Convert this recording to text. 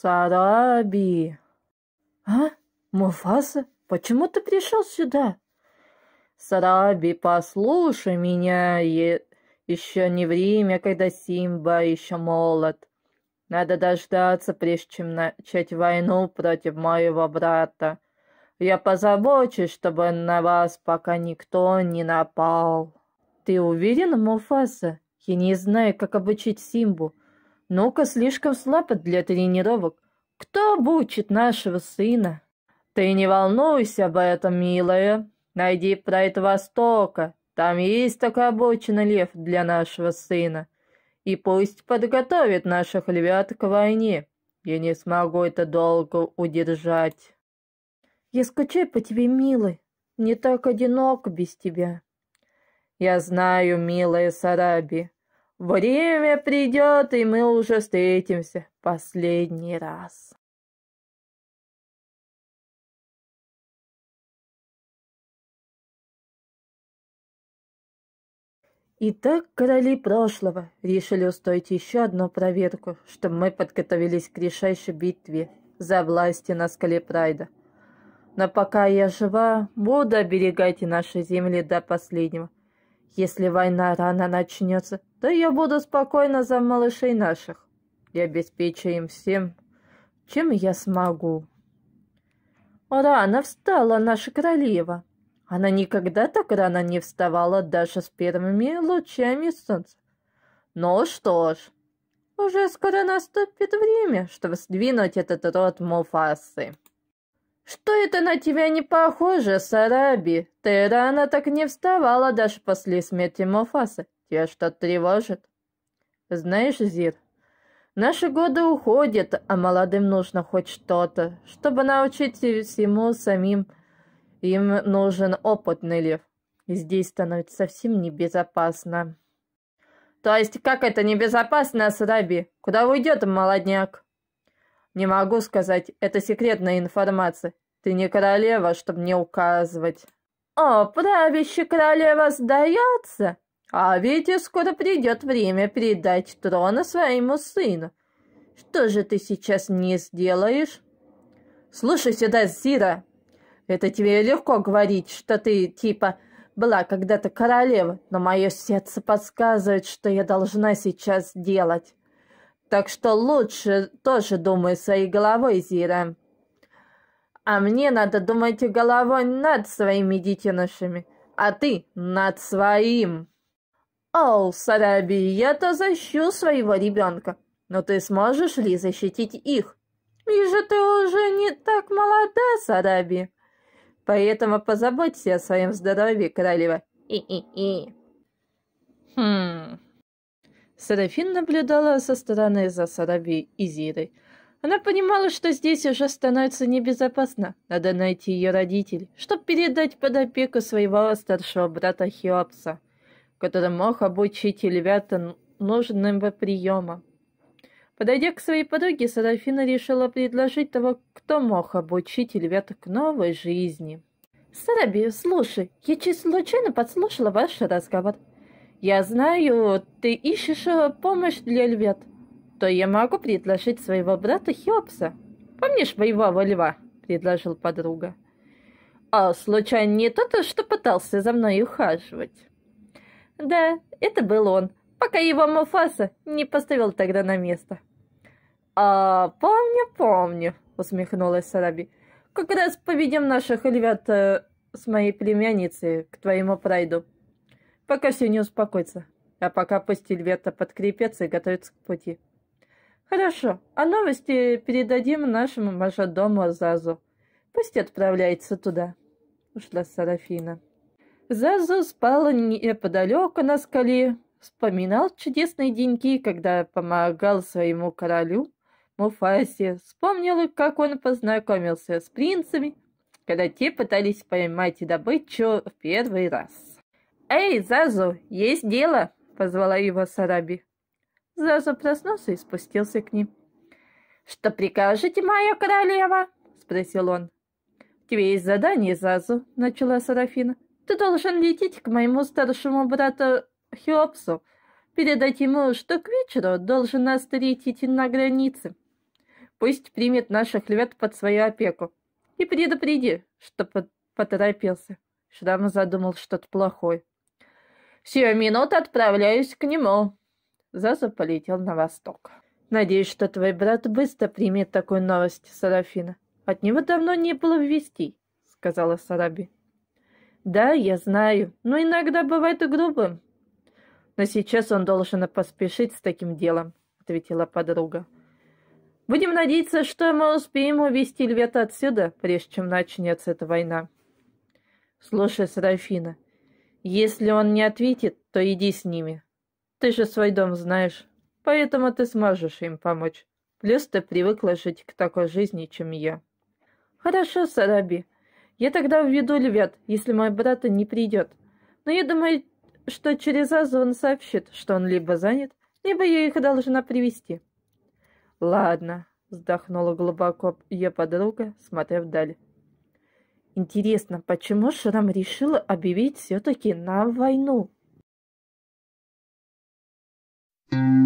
Сараби. А? Муфаса, почему ты пришел сюда? Сараби, послушай меня, е... еще не время, когда Симба еще молод. Надо дождаться, прежде чем начать войну против моего брата. Я позабочусь, чтобы на вас пока никто не напал. Ты уверен, Муфаса? Я не знаю, как обучить Симбу. Нука, слишком слаб для тренировок. Кто обучит нашего сына? Ты не волнуйся об этом, милая. Найди прайд Востока. Там есть такая обученный лев для нашего сына. И пусть подготовит наших львят к войне. Я не смогу это долго удержать. Я скучаю по тебе, милый. Не так одинок без тебя. Я знаю, милая Сараби. Время придет, и мы уже встретимся последний раз. Итак, короли прошлого решили устроить еще одну проверку, чтобы мы подготовились к решающей битве за власти на скале Прайда. Но пока я жива, буду оберегать и наши земли до последнего. Если война рано начнется, да я буду спокойно за малышей наших и обеспечу им всем, чем я смогу. Рано встала наша королева. Она никогда так рано не вставала даже с первыми лучами солнца. Ну что ж, уже скоро наступит время, чтобы сдвинуть этот рот Муфасы. Что это на тебя не похоже, Сараби? Ты рано так не вставала даже после смерти Муфасы. Тебя что-то тревожит? Знаешь, Зир, наши годы уходят, а молодым нужно хоть что-то, чтобы научить всему самим. Им нужен опытный лев. И здесь становится совсем небезопасно. То есть как это небезопасно, Сраби? Куда уйдет молодняк? Не могу сказать, это секретная информация. Ты не королева, чтобы мне указывать. О, правящая королева сдается. А ведь скоро придет время передать трон своему сыну. Что же ты сейчас не сделаешь? Слушай сюда, Зира. Это тебе легко говорить, что ты, типа, была когда-то королева, но мое сердце подсказывает, что я должна сейчас делать. Так что лучше тоже думай своей головой, Зира. А мне надо думать головой над своими детенышами, а ты над своим. «Ал, Сараби, я-то защищу своего ребенка, но ты сможешь ли защитить их?» «Вижу, ты уже не так молода, Сараби, поэтому позаботься о своем здоровье, королева. И-и-и». «Хм...» Серафин наблюдала со стороны за Сараби и Зирой. Она понимала, что здесь уже становится небезопасно. Надо найти ее родителей, чтобы передать под опеку своего старшего брата Хиопса который мог обучить нужным нужного приема. Подойдя к своей подруге, Сарафина решила предложить того, кто мог обучить Эльвята к новой жизни. «Сараби, слушай, я чисто случайно подслушала ваш разговор. Я знаю, ты ищешь э, помощь для львят, то я могу предложить своего брата Хеопса. Помнишь боевого льва?» – предложил подруга. «А случайно не тот, э, что пытался за мной ухаживать?» Да, это был он, пока его Муфаса не поставил тогда на место. «А, помню, помню», — усмехнулась Сараби. «Как раз поведем наших львят э, с моей племянницей к твоему прайду. Пока все не успокоится, а пока пусть львята подкрепятся и готовятся к пути». «Хорошо, а новости передадим нашему мажордому Азазу. Пусть отправляется туда», — ушла Сарафина. Зазу спала неподалеку на скале, вспоминал чудесные деньки, когда помогал своему королю Муфасе, вспомнил, как он познакомился с принцами, когда те пытались поймать и добычу в первый раз. «Эй, Зазу, есть дело!» — позвала его Сараби. Зазу проснулся и спустился к ним. «Что прикажете, моя королева?» — спросил он. «Тебе есть задание, Зазу», — начала Сарафина. Ты должен лететь к моему старшему брату Хеопсу. Передать ему, что к вечеру должен нас встретить на границе. Пусть примет наших львят под свою опеку. И предупреди, что под поторопился. Шрам задумал что-то плохое. «Сию минуту отправляюсь к нему». Заза полетел на восток. «Надеюсь, что твой брат быстро примет такую новость, Сарафина. От него давно не было вестей», — сказала Сараби. Да, я знаю, но иногда бывает и грубым. Но сейчас он должен поспешить с таким делом, ответила подруга. Будем надеяться, что мы успеем увести Львета отсюда, прежде чем начнется эта война. Слушай, Серафина, если он не ответит, то иди с ними. Ты же свой дом знаешь, поэтому ты сможешь им помочь. Плюс ты привыкла жить к такой жизни, чем я. Хорошо, Сараби, я тогда введу львят, если мой брат не придет. Но я думаю, что через Азу он сообщит, что он либо занят, либо я их должна привести. Ладно, вздохнула глубоко ее подруга, смотря вдаль. Интересно, почему Шрам решила объявить все-таки на войну? mm